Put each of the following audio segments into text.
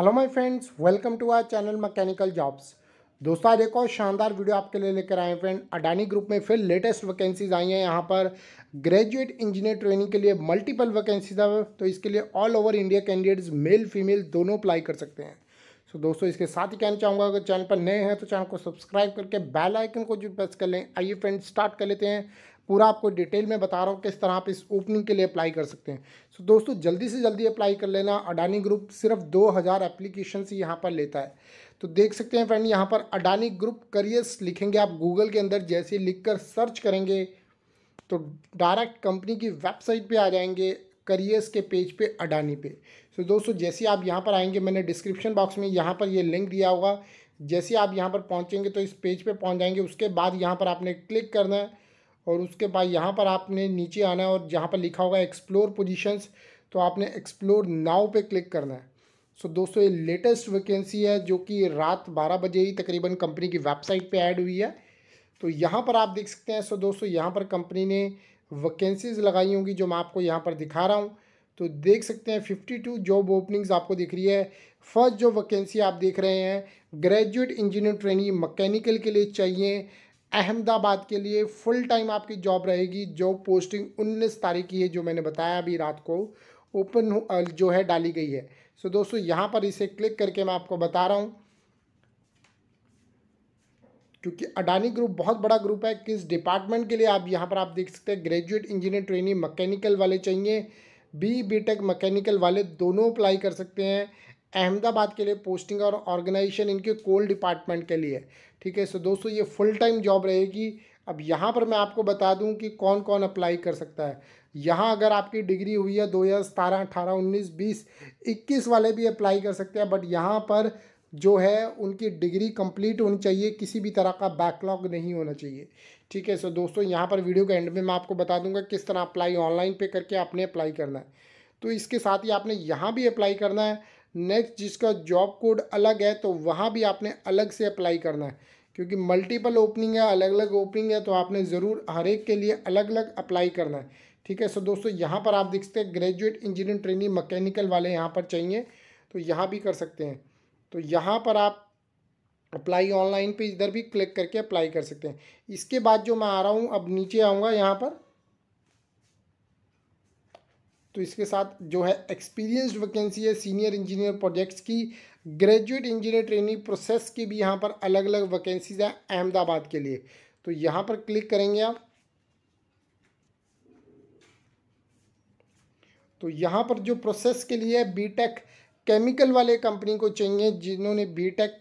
hello my friends welcome to our channel mechanical jobs दोस्तों आज एक और शानदार वीडियो आपके लिए लेकर आए फ्रेंड अडानी ग्रुप में फिर लेटेस्ट वैकेंसीज आई हैं यहाँ पर ग्रेजुएट इंजीनियर ट्रेनिंग के लिए मल्टीपल वैकेंसीज है तो इसके लिए all over India candidates male female दोनों अप्लाई कर सकते हैं सो so, दोस्तों इसके साथ ही कहना चाहूँगा अगर चैनल पर नए हैं तो चैनल को सब्सक्राइब करके बैलाइकन को जो प्रेस कर लें आइए फ्रेंड स्टार्ट कर लेते हैं पूरा आपको डिटेल में बता रहा हूँ किस तरह आप इस ओपनिंग के लिए अप्लाई कर सकते हैं सो so, दोस्तों जल्दी से जल्दी अप्लाई कर लेना अडानी ग्रुप सिर्फ 2000 हज़ार एप्लीकेशन से यहाँ पर लेता है तो देख सकते हैं फ्रेंड यहाँ पर अडानी ग्रुप करियर्स लिखेंगे आप गूगल के अंदर जैसे लिख कर सर्च करेंगे तो डायरेक्ट कंपनी की वेबसाइट पर आ जाएंगे करियर्स के पेज पे अडानी पे सो so, दोस्तों जैसे आप यहाँ पर आएंगे मैंने डिस्क्रिप्शन बॉक्स में यहाँ पर ये यह लिंक दिया होगा जैसे आप यहाँ पर पहुँचेंगे तो इस पेज पर पहुँच जाएंगे उसके बाद यहाँ पर आपने क्लिक करना है और उसके बाद यहाँ पर आपने नीचे आना है और जहाँ पर लिखा होगा एक्सप्लोर पोजीशंस तो आपने एक्सप्लोर नाव पे क्लिक करना है सो so, दोस्तों ये लेटेस्ट वैकेंसी है जो कि रात बारह बजे ही तकरीबन कंपनी की वेबसाइट पे ऐड हुई है तो यहाँ पर आप देख सकते हैं सो so, दोस्तों यहाँ पर कंपनी ने वैकेंसीज़ लगाई होंगी जो मैं आपको यहाँ पर दिखा रहा हूँ तो देख सकते हैं फिफ्टी टू जॉब ओपनिंग्स आपको दिख रही है फर्स्ट जो वैकेंसी आप देख रहे हैं ग्रेजुएट इंजीनियर ट्रेनिंग मकैनिकल के लिए चाहिए अहमदाबाद के लिए फुल टाइम आपकी जॉब रहेगी जॉब पोस्टिंग 19 तारीख की है जो मैंने बताया अभी रात को ओपन जो है डाली गई है सो so, दोस्तों यहाँ पर इसे क्लिक करके मैं आपको बता रहा हूँ क्योंकि अडानी ग्रुप बहुत बड़ा ग्रुप है किस डिपार्टमेंट के लिए आप यहाँ पर आप देख सकते हैं ग्रेजुएट इंजीनियर ट्रेनिंग मकैनिकल वाले चाहिए बी बी मैकेनिकल वाले दोनों अप्लाई कर सकते हैं अहमदाबाद के लिए पोस्टिंग और ऑर्गेनाइजेशन इनके कोल डिपार्टमेंट के लिए ठीक है सो दोस्तों ये फुल टाइम जॉब रहेगी अब यहाँ पर मैं आपको बता दूँ कि कौन कौन अप्लाई कर सकता है यहाँ अगर आपकी डिग्री हुई है दो हज़ार सतारह अठारह उन्नीस बीस इक्कीस वाले भी अप्लाई कर सकते हैं बट यहाँ पर जो है उनकी डिग्री कंप्लीट होनी चाहिए किसी भी तरह का बैकलॉग नहीं होना चाहिए ठीक है सो दोस्तों यहाँ पर वीडियो के एंड में मैं आपको बता दूंगा किस तरह अप्लाई ऑनलाइन पे करके आपने अप्लाई करना है तो इसके साथ ही आपने यहाँ भी अप्लाई करना है नेक्स्ट जिसका जॉब कोड अलग है तो वहाँ भी आपने अलग से अप्लाई करना है क्योंकि मल्टीपल ओपनिंग है अलग अलग ओपनिंग है तो आपने ज़रूर हर एक के लिए अलग अलग अप्लाई करना है ठीक है सो दोस्तों यहाँ पर आप देख सकते हैं ग्रेजुएट इंजीनियर ट्रेनिंग मकैनिकल वाले यहाँ पर चाहिए तो यहाँ भी कर सकते हैं तो यहाँ पर आप अप्लाई ऑनलाइन पे इधर भी क्लिक करके अप्लाई कर सकते हैं इसके बाद जो मैं आ रहा हूँ अब नीचे आऊँगा यहाँ पर तो इसके साथ जो है एक्सपीरियंस्ड वैकेंसी है सीनियर इंजीनियर प्रोजेक्ट्स की ग्रेजुएट इंजीनियर ट्रेनिंग प्रोसेस की भी यहाँ पर अलग अलग वैकेंसीज हैं अहमदाबाद के लिए तो यहाँ पर क्लिक करेंगे आप तो यहाँ पर जो प्रोसेस के लिए बीटेक केमिकल वाले कंपनी को चाहिए जिन्होंने बीटेक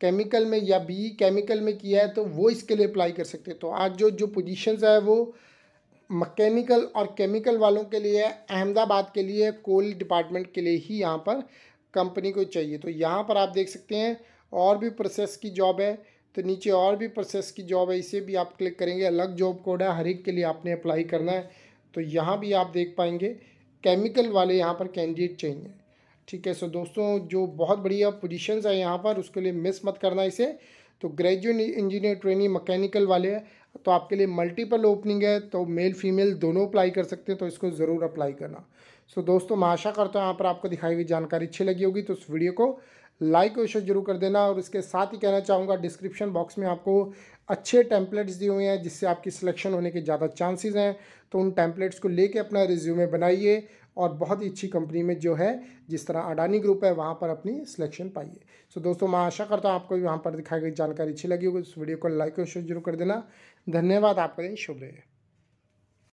केमिकल में या बी केमिकल e में किया है तो वो इसके लिए अप्लाई कर सकते हैं तो आज जो जो पोजीशंस है वो मकैनिकल और केमिकल वालों के लिए अहमदाबाद के लिए कोल डिपार्टमेंट के लिए ही यहाँ पर कंपनी को चाहिए तो यहाँ पर आप देख सकते हैं और भी प्रोसेस की जॉब है तो नीचे और भी प्रोसेस की जॉब है इसे भी आप क्लिक करेंगे अलग जॉब कोड है हर एक के लिए आपने अप्लाई करना है तो यहाँ भी आप देख पाएंगे केमिकल वाले यहाँ पर कैंडिडेट चाहिए ठीक है सो दोस्तों जो बहुत बढ़िया पोजिशन है यहाँ पर उसके लिए मिस मत करना इसे तो ग्रेजुएट इंजीनियर ट्रेनिंग मकैनिकल वाले हैं तो आपके लिए मल्टीपल ओपनिंग है तो मेल फीमेल दोनों अप्लाई कर सकते हैं तो इसको ज़रूर अप्लाई करना सो दोस्तों मैं आशा करता हूँ यहाँ पर आपको दिखाई हुई जानकारी अच्छी लगी होगी तो उस वीडियो को लाइक और शेयर जरूर कर देना और इसके साथ ही कहना चाहूँगा डिस्क्रिप्शन बॉक्स में आपको अच्छे टैंपलेट्स दिए हुए हैं जिससे आपकी सिलेक्शन होने के ज़्यादा चांसेस हैं तो उन टैंपलेट्स को लेके अपना रिज्यूमे बनाइए और बहुत ही अच्छी कंपनी में जो है जिस तरह अडानी ग्रुप है वहाँ पर अपनी सिलेक्शन पाइए सो so, दोस्तों मैं आशा करता हूँ आपको यहाँ पर दिखाई गई जानकारी अच्छी लगी होगी इस वीडियो को लाइक और शेयर जरूर कर देना धन्यवाद आपका दिन शुभ रहे